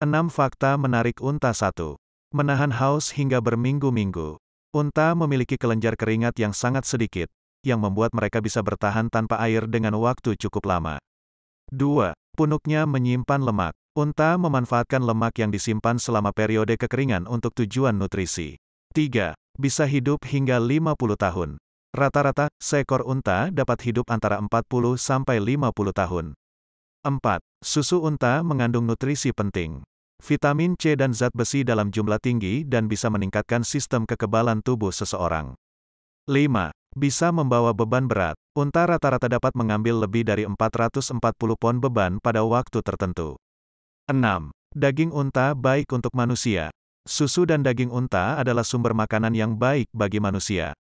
6 Fakta Menarik Unta 1. Menahan haus hingga berminggu-minggu. Unta memiliki kelenjar keringat yang sangat sedikit, yang membuat mereka bisa bertahan tanpa air dengan waktu cukup lama. 2. Punuknya menyimpan lemak. Unta memanfaatkan lemak yang disimpan selama periode kekeringan untuk tujuan nutrisi. 3. Bisa hidup hingga 50 tahun. Rata-rata, seekor unta dapat hidup antara 40 sampai 50 tahun. 4. Susu unta mengandung nutrisi penting. Vitamin C dan zat besi dalam jumlah tinggi dan bisa meningkatkan sistem kekebalan tubuh seseorang. 5. Bisa membawa beban berat. Unta rata-rata dapat mengambil lebih dari 440 pon beban pada waktu tertentu. 6. Daging unta baik untuk manusia. Susu dan daging unta adalah sumber makanan yang baik bagi manusia.